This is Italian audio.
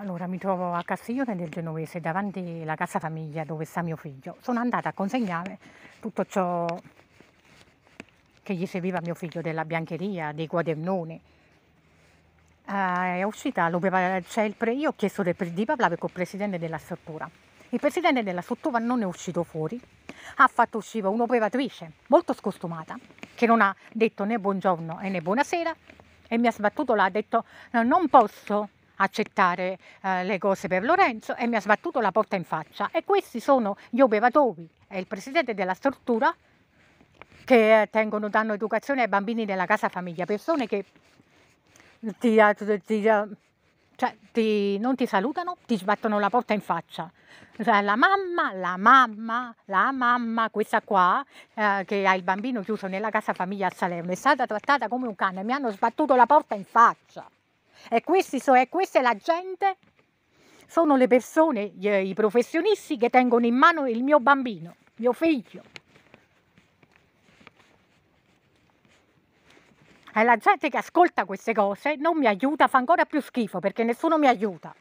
Allora, mi trovo a Castiglione del Genovese, davanti alla casa famiglia dove sta mio figlio. Sono andata a consegnare tutto ciò che gli serviva mio figlio della biancheria, dei quadernoni. Uh, è uscita, pre... io ho chiesto di parlare con il presidente della struttura. Il presidente della struttura non è uscito fuori, ha fatto uscire un'operatrice molto scostumata, che non ha detto né buongiorno né buonasera, e mi ha sbattuto là, ha detto non posso accettare eh, le cose per Lorenzo e mi ha sbattuto la porta in faccia. E questi sono gli Obevatovi è il presidente della struttura che eh, tengono, danno educazione ai bambini della casa famiglia, persone che ti, eh, ti, eh, cioè, ti, non ti salutano, ti sbattono la porta in faccia. Cioè, la mamma, la mamma, la mamma, questa qua, eh, che ha il bambino chiuso nella casa famiglia a Salerno, è stata trattata come un cane, mi hanno sbattuto la porta in faccia. E questi so, è, questa è la gente, sono le persone, gli, i professionisti che tengono in mano il mio bambino, mio figlio. E la gente che ascolta queste cose non mi aiuta, fa ancora più schifo perché nessuno mi aiuta.